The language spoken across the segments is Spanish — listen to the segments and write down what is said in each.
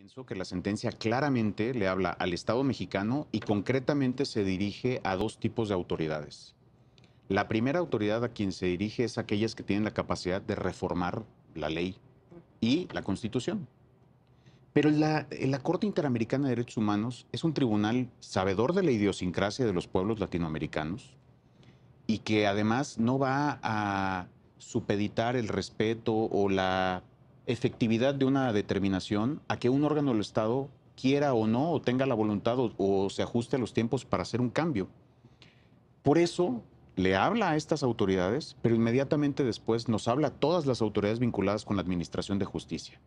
Pienso que la sentencia claramente le habla al Estado mexicano y concretamente se dirige a dos tipos de autoridades. La primera autoridad a quien se dirige es aquellas que tienen la capacidad de reformar la ley y la Constitución. Pero la, la, Corte Interamericana de Derechos Humanos es un tribunal sabedor de la idiosincrasia de los pueblos latinoamericanos y que además no va a supeditar el respeto o la efectividad de una determinación a que un órgano del Estado quiera o no, o tenga la voluntad o, se ajuste a los tiempos para hacer un cambio. Por eso le habla a estas autoridades, pero inmediatamente después nos habla a todas las autoridades vinculadas con la Administración de Justicia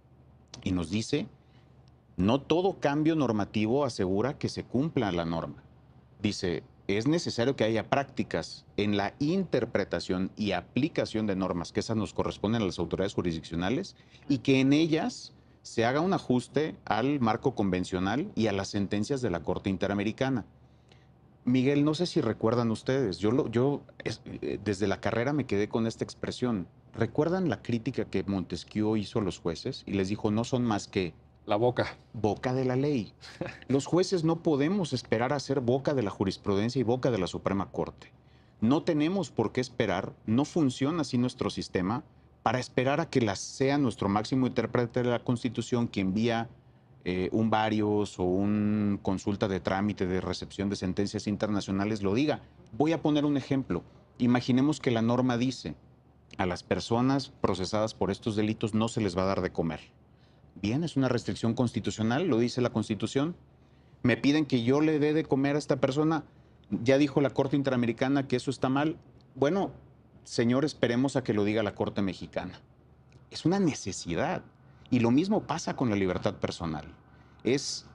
y nos dice, no todo cambio normativo asegura que se cumpla la norma. Dice, es necesario que haya prácticas en la interpretación y aplicación de normas, que esas nos corresponden a las autoridades jurisdiccionales, y que en ellas se haga un ajuste al marco convencional y a las sentencias de la Corte Interamericana. Miguel, no sé si recuerdan ustedes, yo, eh, desde la carrera me quedé con esta expresión. ¿Recuerdan la crítica que Montesquieu hizo a los jueces y les dijo no son más que la boca. Boca de la ley. Los jueces no podemos esperar a ser boca de la jurisprudencia y boca de la Suprema Corte. No tenemos por qué esperar, no funciona así nuestro sistema, para esperar a que sea nuestro máximo intérprete de la Constitución quien envía eh, un varios o un consulta de trámite de recepción de sentencias internacionales lo diga. Voy a poner un ejemplo. Imaginemos que la norma dice a las personas procesadas por estos delitos no se les va a dar de comer Bien, es una restricción constitucional, lo dice la Constitución. Me piden que yo le dé de comer a esta persona. Ya dijo la Corte Interamericana que eso está mal. Bueno, señor, esperemos a que lo diga la Corte Mexicana. Es una necesidad. Y lo mismo pasa con la libertad personal. Es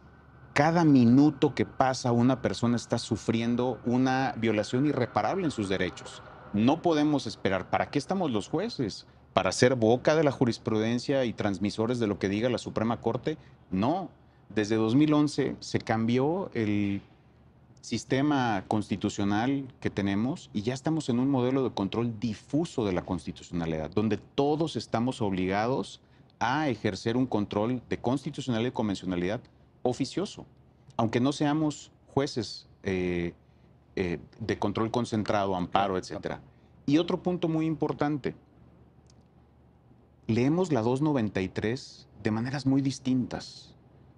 cada minuto que pasa una persona está sufriendo una violación irreparable en sus derechos. No podemos esperar. ¿Para qué estamos los jueces? para ser boca de la jurisprudencia y transmisores de lo que diga la Suprema Corte. No, desde 2011 se cambió el sistema constitucional que tenemos y ya estamos en un modelo de control difuso de la constitucionalidad, donde todos estamos obligados a ejercer un control de constitucionalidad y convencionalidad oficioso, aunque no seamos jueces eh, eh, de control concentrado, amparo, etc. Y otro punto muy importante, leemos la 293 de maneras muy distintas,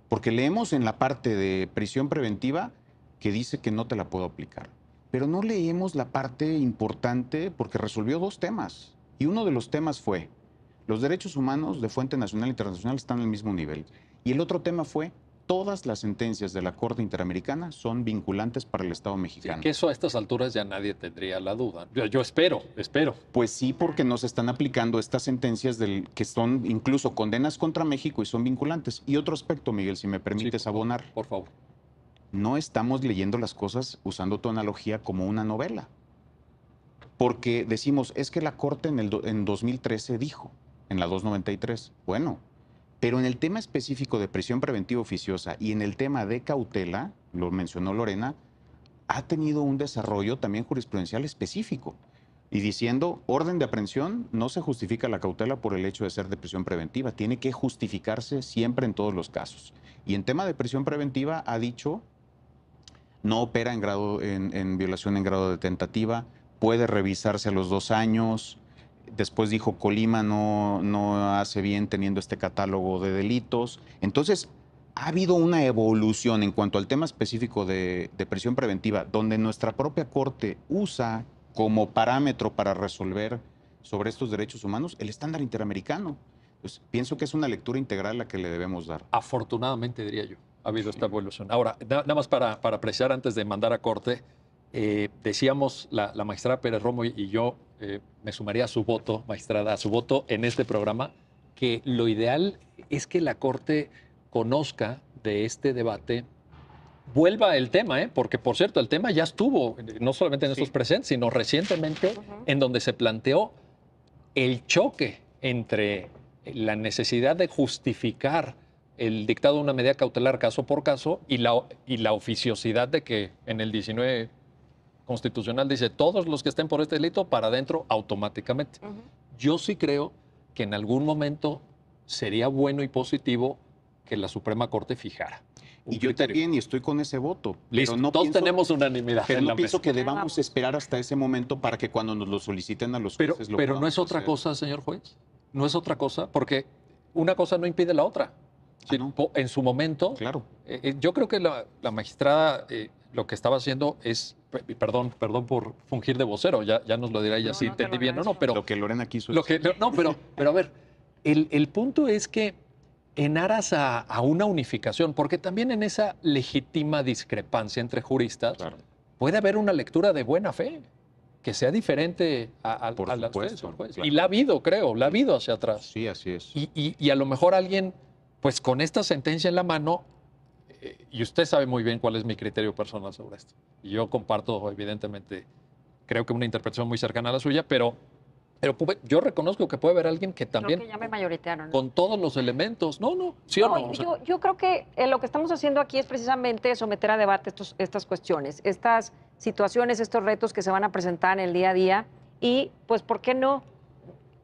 porque leemos en la parte de prisión preventiva que dice que no te la puedo aplicar, pero no leemos la parte importante porque resolvió dos temas, y uno de los temas fue, los derechos humanos de fuente nacional e internacional están al mismo nivel, y el otro tema fue, todas las sentencias de la Corte Interamericana son vinculantes para el Estado mexicano. que eso a estas alturas ya nadie tendría la duda. Yo, espero, espero. Pues sí, porque nos están aplicando estas sentencias del, que son incluso condenas contra México y son vinculantes. Y otro aspecto, Miguel, si me permites abonar. Por favor. No estamos leyendo las cosas usando tu analogía como una novela. Porque decimos, es que la Corte en, el en 2013 dijo, en la 293, bueno, pero en el tema específico de prisión preventiva oficiosa y en el tema de cautela, lo mencionó Lorena, ha tenido un desarrollo también jurisprudencial específico y diciendo orden de aprehensión no se justifica la cautela por el hecho de ser de prisión preventiva, tiene que justificarse siempre en todos los casos. Y en tema de prisión preventiva ha dicho no opera en, grado, en, violación en grado de tentativa, puede revisarse a los dos años, Después dijo Colima no, no hace bien teniendo este catálogo de delitos. Entonces, ha habido una evolución en cuanto al tema específico de, de prisión preventiva, donde nuestra propia Corte usa como parámetro para resolver sobre estos derechos humanos el estándar interamericano. Pues, pienso que es una lectura integral la que le debemos dar. Afortunadamente, diría yo, ha habido esta evolución. Ahora, nada más para, para apreciar antes de mandar a corte, eh, decíamos la, magistrada Pérez Romo y, yo, eh, me sumaría a su voto, magistrada, a su voto en este programa, que lo ideal es que la Corte conozca de este debate, vuelva el tema, ¿eh? porque por cierto, el tema ya estuvo, no solamente en estos presentes, sino recientemente, en donde se planteó el choque entre la necesidad de justificar el dictado de una medida cautelar caso por caso y la, y la oficiosidad de que en el 19 constitucional dice todos los que estén por este delito para adentro automáticamente. Yo sí creo que en algún momento sería bueno y positivo que la Suprema Corte fijara. Y yo también, y estoy con ese voto. todos tenemos unanimidad. Pero no pienso que debamos esperar hasta ese momento para que cuando nos lo soliciten a los pero, Pero no es otra cosa, señor juez. No es otra cosa, porque una cosa no impide la otra. Ah, en su momento, claro. Eh, eh, yo creo que la, magistrada eh, lo que estaba haciendo es, perdón, perdón por fungir de vocero, ya, ya nos lo dirá ella entendí bien o no, pero... Lo que Lorena quiso lo No, pero, pero a ver, el, punto es que en aras a, una unificación, porque también en esa legítima discrepancia entre juristas puede haber una lectura de buena fe que sea diferente a, a, Y la ha habido, creo, la ha habido hacia atrás. Sí, así es. Y, y a lo mejor alguien, pues con esta sentencia en la mano, eh, y usted sabe muy bien cuál es mi criterio personal sobre esto. yo comparto, evidentemente, creo que una interpretación muy cercana a la suya, pero, pero yo reconozco que puede haber alguien que también... Creo que ya me Con todos los elementos. No, no, sí o no. yo, yo, creo que eh, lo que estamos haciendo aquí es precisamente someter a debate estos, estas cuestiones, estas situaciones, estos retos que se van a presentar en el día a día y, pues, ¿por qué no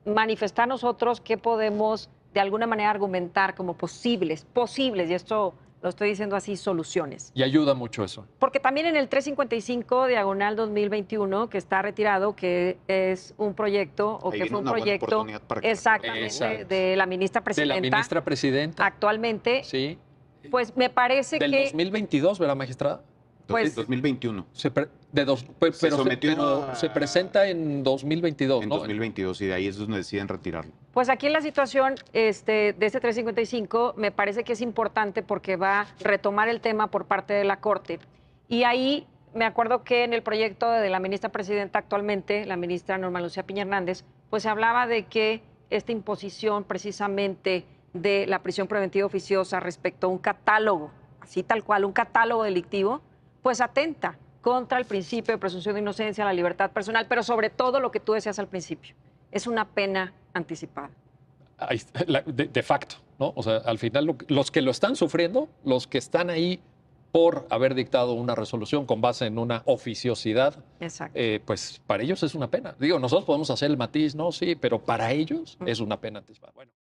manifestar nosotros qué podemos de alguna manera argumentar como posibles, posibles, y esto lo estoy diciendo así, soluciones. Y ayuda mucho eso. Porque también en el 355 diagonal 2021, que está retirado, que es un proyecto o que fue un proyecto exactamente de la ministra presidenta. De la ministra presidenta. Actualmente. Sí. Pues me parece que. Del 2022, ¿verdad, magistrada? Pues, 2021. de pero, se, presenta en 2022. En 2022 y de ahí es donde deciden retirarlo. Pues aquí en la situación este, de este 355 me parece que es importante porque va a retomar el tema por parte de la Corte. Y ahí me acuerdo que en el proyecto de la ministra presidenta actualmente, la ministra Norma Lucía Piña Hernández, pues se hablaba de que esta imposición precisamente de la prisión preventiva oficiosa respecto a un catálogo, así tal cual, un catálogo delictivo, pues atenta contra el principio de presunción de inocencia, la libertad personal, pero sobre todo lo que tú decías al principio, es una pena anticipada. De, facto, ¿no? O sea, al final los que lo están sufriendo, los que están ahí por haber dictado una resolución con base en una oficiosidad, eh, pues para ellos es una pena. Digo, nosotros podemos hacer el matiz, ¿no? Sí, pero para ellos mm. es una pena anticipada. Bueno.